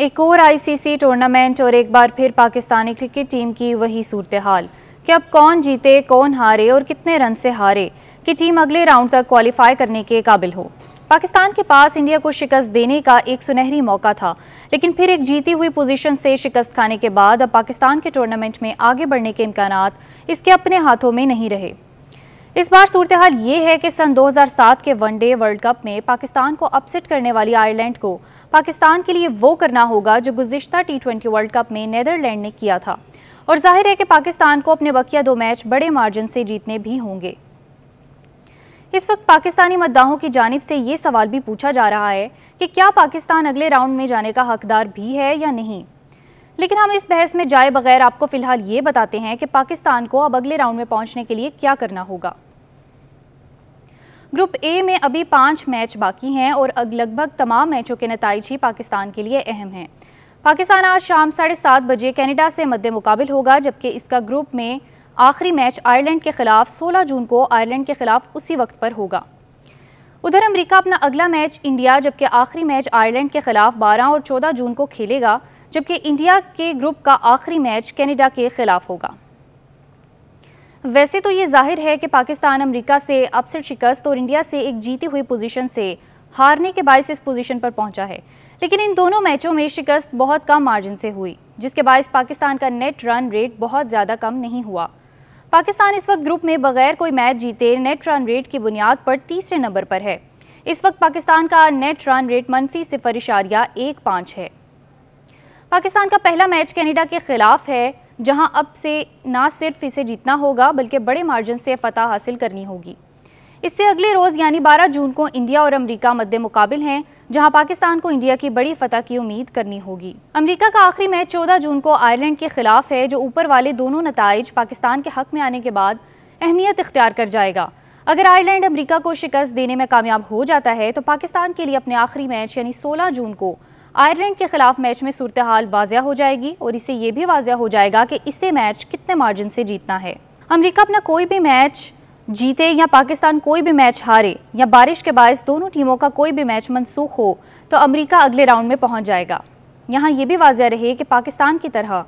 एक और ICC tournament और एक बार फिर पाकिस्तानी क्रिकेट टीम की वही सूरत हाल कि अब कौन जीते कौन हारे और कितने रन से हारे कि टीम अगले राउंड तक क्वालिफाई करने के काबिल हो पाकिस्तान के पास इंडिया को शिकस्त देने का एक सुनहरी मौका था लेकिन फिर एक जीती हुई पोजीशन से शिकस्त खाने के बाद अब पाकिस्तान के टूर्नामेंट में आगे बढ़ने के इम्कान इसके अपने हाथों में नहीं रहे इस बार सूरत हाल ये है कि सन 2007 के वनडे वर्ल्ड कप में पाकिस्तान को अपसेट करने वाली आयरलैंड को पाकिस्तान के लिए वो करना होगा जो गुजशत टी ट्वेंटी वर्ल्ड कप में नैदरलैंड ने किया था और जाहिर है कि पाकिस्तान को अपने बकिया दो मैच बड़े मार्जिन से जीतने भी होंगे इस वक्त पाकिस्तानी मद्दाहों की जानब से ये सवाल भी पूछा जा रहा है कि क्या पाकिस्तान अगले राउंड में जाने का हकदार भी है या नहीं लेकिन हम इस बहस में जाए बगैर आपको फिलहाल ये बताते हैं कि पाकिस्तान को अब अगले राउंड में पहुंचने के लिए क्या करना होगा ग्रुप ए में अभी पाँच मैच बाकी हैं और लगभग तमाम मैचों के नतज ही पाकिस्तान के लिए अहम हैं पाकिस्तान आज शाम साढ़े सात बजे कनाडा से मद्दे मुकाबल होगा जबकि इसका ग्रुप में आखिरी मैच आयरलैंड के खिलाफ 16 जून को आयरलैंड के खिलाफ उसी वक्त पर होगा उधर अमेरिका अपना अगला मैच इंडिया जबकि आखिरी मैच आयरलैंड के खिलाफ 12 और 14 जून को खेलेगा जबकि इंडिया के ग्रुप का आखिरी मैच कनाडा के खिलाफ होगा वैसे तो ये जाहिर है कि पाकिस्तान अमेरिका से अपसेट शिकस्त और इंडिया से एक जीती हुई पोजीशन से हारने के बायस इस पोजीशन पर पहुंचा है लेकिन इन दोनों मैचों में शिकस्त बहुत कम मार्जिन से हुई जिसके बायस पाकिस्तान का नेट रन रेट बहुत ज़्यादा कम नहीं हुआ पाकिस्तान इस वक्त ग्रुप में बगैर कोई मैच जीते नेट रन रेट की बुनियाद पर तीसरे नंबर पर है इस वक्त पाकिस्तान का नेट रन रेट मनफी सिफर इशारिया एक पांच है पाकिस्तान का पहला मैच कनाडा के खिलाफ है जहां अब से ना सिर्फ इसे जीतना होगा बल्कि बड़े मार्जिन से फतह हासिल करनी होगी इससे अगले रोज़ यानी 12 जून को इंडिया और अमेरिका मद्दे मुकाबल हैं जहां पाकिस्तान को इंडिया की बड़ी फतह की उम्मीद करनी होगी अमेरिका का आखिरी मैच 14 जून को आयरलैंड के खिलाफ है जो ऊपर वाले दोनों नतज पाकिस्तान के हक में आने के बाद अहमियत इख्तियार कर जाएगा अगर आयरलैंड अमेरिका को शिकस्त देने में कामयाब हो जाता है तो पाकिस्तान के लिए अपने आखिरी मैच यानी सोलह जून को आयरलैंड के खिलाफ मैच में सूरत हाल वाजिया हो जाएगी और इसे यह भी वाजह हो जाएगा कि इसे मैच कितने मार्जिन से जीतना है अमरीका अपना कोई भी मैच जीते या पाकिस्तान कोई भी मैच हारे या बारिश के बायस दोनों टीमों का कोई भी मैच मनसूख हो तो अमरीका अगले राउंड में पहुंच जाएगा यहाँ ये भी वाजह रहे कि पाकिस्तान की तरह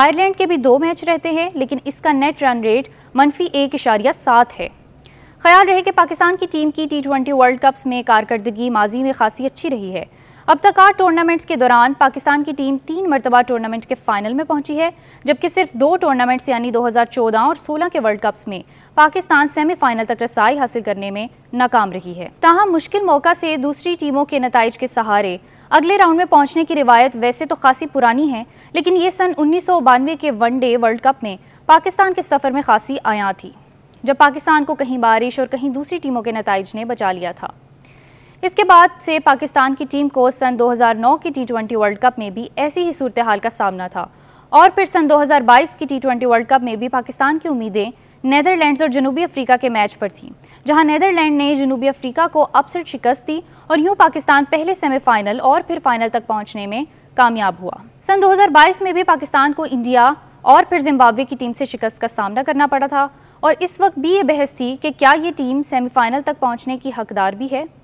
आयरलैंड के भी दो मैच रहते हैं लेकिन इसका नेट रन रेट मनफी एक इशारिया सात है ख्याल रहे कि पाकिस्तान की टीम की टी ट्वेंटी वर्ल्ड कप्स में कारकर्दगी माजी में खासी अच्छी रही है अब तक आठ टूर्नामेंट्स के दौरान पाकिस्तान की टीम तीन मरतबा टूर्नामेंट के फाइनल में पहुंची है जबकि सिर्फ दो टूर्नामेंट्स यानी 2014 और 16 के वर्ल्ड कप्स में पाकिस्तान सेमीफाइनल तक रसाई हासिल करने में नाकाम रही है ताहम मुश्किल मौका से दूसरी टीमों के नतज के सहारे अगले राउंड में पहुंचने की रिवायत वैसे तो खासी पुरानी है लेकिन ये सन उन्नीस के वनडे वर्ल्ड कप में पाकिस्तान के सफ़र में खासी आया थी जब पाकिस्तान को कहीं बारिश और कहीं दूसरी टीमों के नतज ने बचा लिया था इसके बाद से पाकिस्तान की टीम को सन 2009 की टी वर्ल्ड कप में भी ऐसी ही सूरत हाल का सामना था और फिर सन 2022 की टी वर्ल्ड कप में भी पाकिस्तान की उम्मीदें नैदरलैंड और जनूबी अफ्रीका के मैच पर थी जहां नैदरलैंड ने जनूबी अफ्रीका को अपसेट शिकस्त दी और यूं पाकिस्तान पहले सेमीफाइनल और फिर फाइनल तक पहुंचने में कामयाब हुआ सन 2022 में भी पाकिस्तान को इंडिया और फिर जिम्बाब्वे की टीम से शिकस्त का सामना करना पड़ा था और इस वक्त भी ये बहस थी कि क्या ये टीम सेमीफाइनल तक पहुँचने की हकदार भी है